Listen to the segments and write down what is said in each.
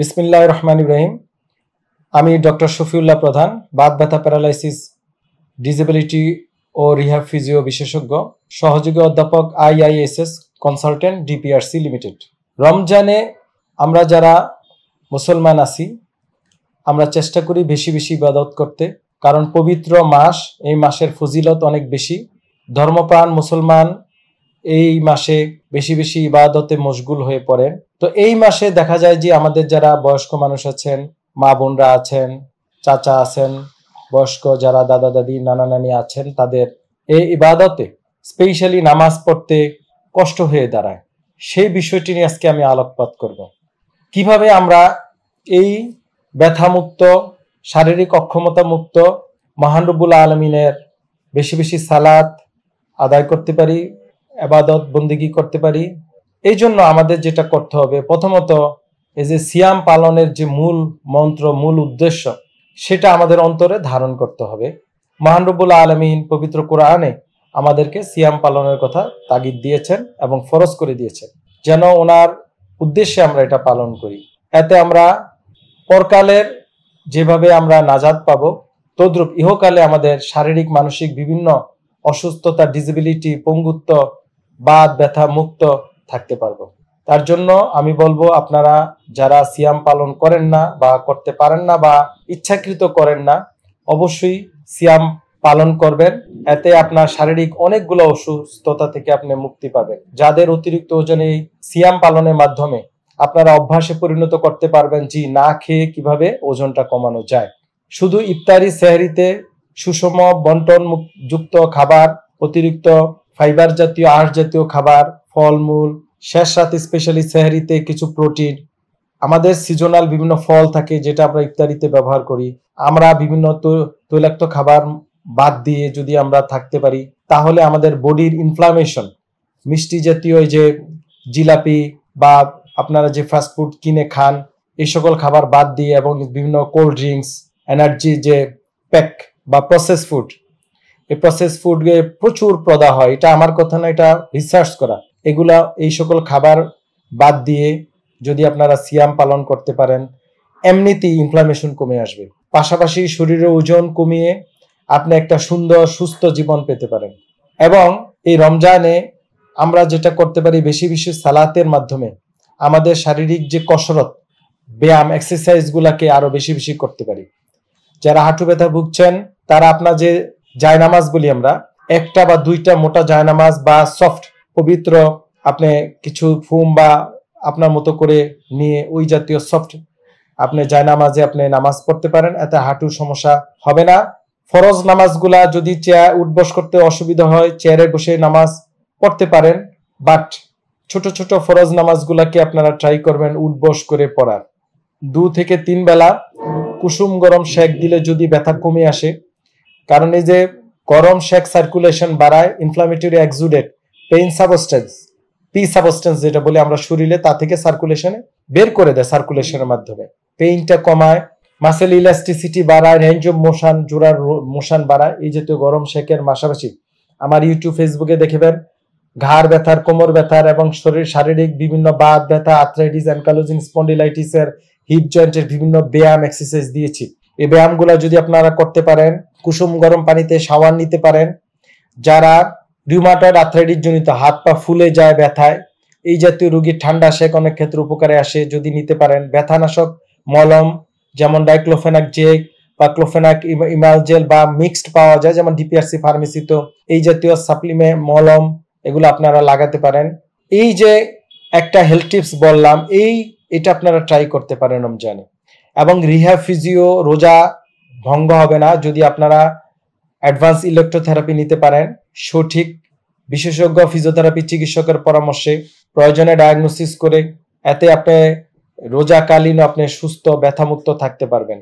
বিসমিল্লা রহমান ইব্রাহিম আমি ডক্টর শফিউল্লাহ প্রধান বাত ব্যথা প্যারালাইসিস ডিজেবিলিটি ও রিহাব ফিজিও বিশেষজ্ঞ সহযোগী অধ্যাপক আইআইএসএস কনসালটেন্ট ডিপিআরসি লিমিটেড রমজানে আমরা যারা মুসলমান আছি আমরা চেষ্টা করি বেশি বেশি ইবাদত করতে কারণ পবিত্র মাস এই মাসের ফজিলত অনেক বেশি ধর্মপ্রাণ মুসলমান এই মাসে বেশি বেশি ইবাদতে মশগুল হয়ে পড়ে তো এই মাসে দেখা যায় যে আমাদের যারা বয়স্ক মানুষ আছেন মা বোনরা আছেন চাচা আছেন বয়স্ক যারা দাদা দাদি নানা নানি আছেন তাদের এই ইবাদতে স্পেশালি নামাজ পড়তে কষ্ট হয়ে দাঁড়ায় সেই বিষয়টি নিয়ে আজকে আমি আলোকপাত করব কিভাবে আমরা এই ব্যথামুক্ত শারীরিক অক্ষমতা মুক্ত মহানরবুল আলমিনের বেশি বেশি সালাত আদায় করতে পারি আবাদত বন্দিগি করতে পারি এই জন্য আমাদের যেটা করতে হবে প্রথমত এই যে সিয়াম পালনের যে মূল মন্ত্র মূল উদ্দেশ্য সেটা আমাদের অন্তরে ধারণ করতে হবে মহানরবুল আলমিন পবিত্র কোরআনে আমাদেরকে সিয়াম পালনের কথা তাগিদ দিয়েছেন এবং ফরজ করে দিয়েছেন যেন ওনার উদ্দেশ্যে আমরা এটা পালন করি এতে আমরা পরকালের যেভাবে আমরা নাজাদ পাবো তদ্রূপ ইহকালে আমাদের শারীরিক মানসিক বিভিন্ন অসুস্থতা ডিসেবিলিটি পঙ্গুত্ব বাদ ব্যথা মুক্ত থাকতে পারবো তার জন্য আমি বলবো আপনারা যারা সিয়াম পালন করেন না বা করতে পারেন না বা ইচ্ছাকৃত করেন না অবশ্যই সিয়াম পালন করবেন এতে আপনার শারীরিক অনেকগুলো অসুস্থতা থেকে আপনি মুক্তি পাবেন যাদের অতিরিক্ত ওজন এই সিয়াম পালনের মাধ্যমে আপনারা অভ্যাসে পরিণত করতে পারবেন জি না খেয়ে কিভাবে ওজনটা কমানো যায় শুধু ইফতারি সেহরিতে সুষম বন্টন যুক্ত খাবার অতিরিক্ত ফাইবার জাতীয় আঁশ জাতীয় খাবার ফলমূল শেষ রাতে স্পেশালি সেহারিতে কিছু প্রোটিন আমাদের সিজনাল বিভিন্ন ফল থাকে যেটা আমরা ইফতারিতে ব্যবহার করি আমরা বিভিন্ন তৈলাক্ত খাবার বাদ দিয়ে যদি আমরা থাকতে পারি তাহলে আমাদের বডির ইনফ্লামেশন মিষ্টি জাতীয় যে জিলাপি বা আপনারা যে ফাস্টফুড কিনে খান এই সকল খাবার বাদ দিয়ে এবং বিভিন্ন কোল্ড ড্রিঙ্কস এনার্জি যে প্যাক বা প্রসেস ফুড এই প্রসেস ফুড প্রচুর প্রদা হয় এটা আমার কথা না এটা রিসার্চ করা এগুলা এই সকল খাবার বাদ দিয়ে যদি আপনারা সিয়াম পালন করতে পারেন এমনিতেই ইনফ্লামেশন কমে আসবে পাশাপাশি শরীরের ওজন কমিয়ে আপনি একটা সুন্দর সুস্থ জীবন পেতে পারেন এবং এই রমজানে আমরা যেটা করতে পারি বেশি বেশি সালাতের মাধ্যমে আমাদের শারীরিক যে কসরত ব্যায়াম এক্সারসাইজগুলোকে আরও বেশি বেশি করতে পারি যারা হাঁটু ব্যথা ভুগছেন তারা আপনার যে জায়নামাজ বলি আমরা একটা বা দুইটা মোটা জায়নামাজ বা সফট পবিত্র আপনি কিছু ফুম বা আপনার মতো করে নিয়ে ওই জাতীয় সফট আপনি জায়নামাজে আপনি নামাজ পড়তে পারেন এতে হাঁটুর সমস্যা হবে না ফরজ নামাজগুলা যদি চেয়ার উঠবস করতে অসুবিধা হয় চেয়ারে বসে নামাজ পড়তে পারেন বাট ছোট ছোট ফরজ নামাজগুলাকে আপনারা ট্রাই করবেন উঠবস করে পড়ার দু থেকে তিন বেলা কুসুম গরম শেক দিলে যদি ব্যথা কমে আসে কারণ এই যে গরম শেক সার্কুলেশন বাড়ায় inflammatory exudate pain substance P substance যেটা বলি আমরা শরীরে তা থেকে সার্কুলেশনে বের করে দেয় সার্কুলেশনের মাধ্যমে পেইনটা কমায় মাসেল ইলাস্টিসিটি বাড়ায় রেঞ্জ অফ মোশন জোড়ার মোশন বাড়ায় এই যেহেতু গরম শেকের পাশাপাশি আমার ইউটিউব ফেসবুকে দেখবেন ঘাড় ব্যথার কোমর ব্যথার এবং শরীর শারীরিক বিভিন্ন বাত ব্যথা আর্থ্রাইটিস অ্যানকালোজিং স্পন্ডিলাইটিসের হিপ জয়েন্টের বিভিন্ন ব্যায়াম এক্সারসাইজ দিয়েছি এই ব্যায়ামগুলো যদি আপনারা করতে পারেন কুসুম গরম পানিতে সাবান নিতে পারেন যারা রিউমাটয়েড আর্থ্রাইটিস জনিত হাত পা ফুলে যায় ব্যথায় এই জাতীয় রোগীর ঠান্ডা শেখ অনেক ক্ষেত্রে উপকারে আসে যদি নিতে পারেন ব্যথানাশক মলম যেমন ডাইক্লোফেনাক জেক বা ক্লোফেনাক ইমালজেল বা মিক্সড পাওয়া যায় যেমন ডিপিআরসি ফার্মেসিতে এই জাতীয় সাপ্লিমেন্ট মলম এগুলো আপনারা লাগাতে পারেন এই যে একটা হেলথ টিপস বললাম এই এটা আপনারা ট্রাই করতে পারেন রমজানে এবং রিহা ফিজিও রোজা ভঙ্গ হবে না যদি আপনারা অ্যাডভান্স ইলেকট্রোথেরাপি নিতে পারেন সঠিক বিশেষজ্ঞ ফিজিওথেরাপি চিকিৎসকের পরামর্শে প্রয়োজনে ডায়াগনোসিস করে এতে আপনি রোজাকালীন আপনি সুস্থ ব্যথামুক্ত থাকতে পারবেন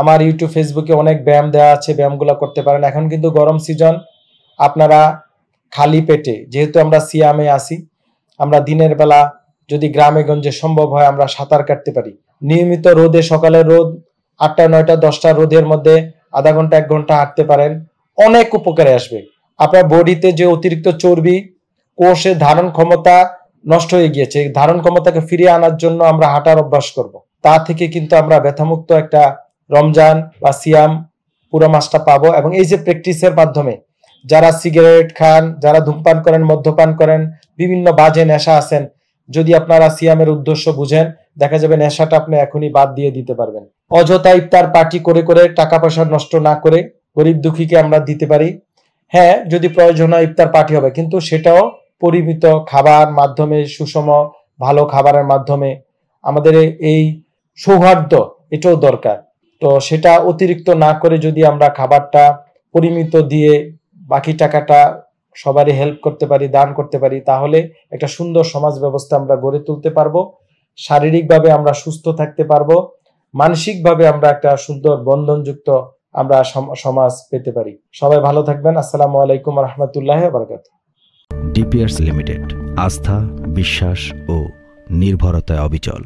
আমার ইউটিউব ফেসবুকে অনেক ব্যায়াম দেওয়া আছে ব্যায়ামগুলো করতে পারেন এখন কিন্তু গরম সিজন আপনারা খালি পেটে যেহেতু আমরা সিয়ামে আসি আমরা দিনের বেলা যদি গ্রামে গঞ্জে সম্ভব হয় আমরা সাঁতার কাটতে পারি নিয়মিত রোদে সকালে রোদ আটটা নয়টা দশটা রোদের মধ্যে আধা ঘন্টা এক ঘন্টা হাঁটতে পারেন অনেক উপকারে আসবে আপনার বডিতে যে অতিরিক্ত চর্বি কোষে ধারণ ক্ষমতা নষ্ট হয়ে গিয়েছে ধারণ ক্ষমতাকে ফিরিয়ে আনার জন্য আমরা হাঁটার অভ্যাস করব। তা থেকে কিন্তু আমরা ব্যথামুক্ত একটা রমজান বা সিয়াম পুরো মাসটা পাবো এবং এই যে প্র্যাকটিসের মাধ্যমে যারা সিগারেট খান যারা ধূমপান করেন মদ্যপান করেন বিভিন্ন বাজে নেশা আছেন যদি আপনারা সিয়ামের উদ্দেশ্য বুঝেন দেখা যাবে নেশাটা আপনি এখনই বাদ দিয়ে দিতে পারবেন অযথা ইফতার পার্টি করে করে টাকা পয়সা নষ্ট না করে গরিব দুঃখীকে আমরা দিতে পারি হ্যাঁ যদি প্রয়োজন হয় ইফতার পার্টি হবে কিন্তু সেটাও পরিমিত খাবার মাধ্যমে সুষম ভালো খাবারের মাধ্যমে আমাদের এই সৌহার্দ্য এটাও দরকার তো সেটা অতিরিক্ত না করে যদি আমরা খাবারটা পরিমিত দিয়ে বাকি টাকাটা সবারই হেল্প করতে পারি দান করতে পারি তাহলে একটা সুন্দর সমাজ ব্যবস্থা আমরা গড়ে তুলতে পারবো শারীরিকভাবে আমরা সুস্থ থাকতে পারবো মানসিকভাবে আমরা একটা সুন্দর বন্ধনযুক্ত আমরা সমাজ পেতে পারি সবাই ভালো থাকবেন আসসালামু আলাইকুম রহমতুল্লাহ বরকাত ডিপিয়ার্স লিমিটেড আস্থা বিশ্বাস ও নির্ভরতায় অবিচল